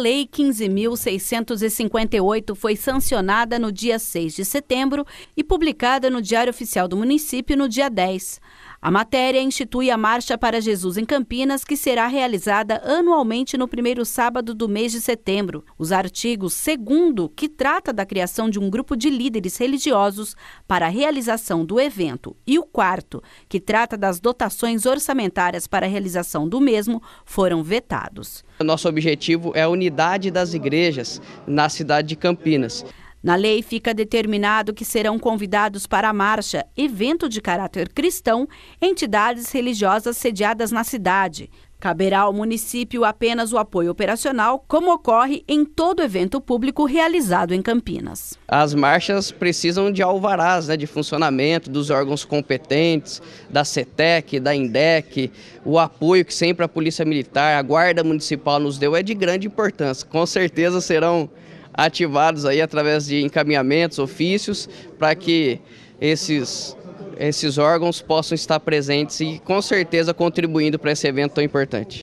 Lei 15.658 foi sancionada no dia 6 de setembro e publicada no Diário Oficial do Município no dia 10. A matéria institui a Marcha para Jesus em Campinas, que será realizada anualmente no primeiro sábado do mês de setembro. Os artigos segundo, que trata da criação de um grupo de líderes religiosos para a realização do evento, e o quarto, que trata das dotações orçamentárias para a realização do mesmo, foram vetados. Nosso objetivo é a unidade das igrejas na cidade de Campinas. Na lei fica determinado que serão convidados para a marcha, evento de caráter cristão, entidades religiosas sediadas na cidade. Caberá ao município apenas o apoio operacional, como ocorre em todo evento público realizado em Campinas. As marchas precisam de alvarás né, de funcionamento dos órgãos competentes, da CETEC, da INDEC. O apoio que sempre a Polícia Militar, a Guarda Municipal nos deu é de grande importância. Com certeza serão ativados aí através de encaminhamentos, ofícios, para que esses, esses órgãos possam estar presentes e com certeza contribuindo para esse evento tão importante.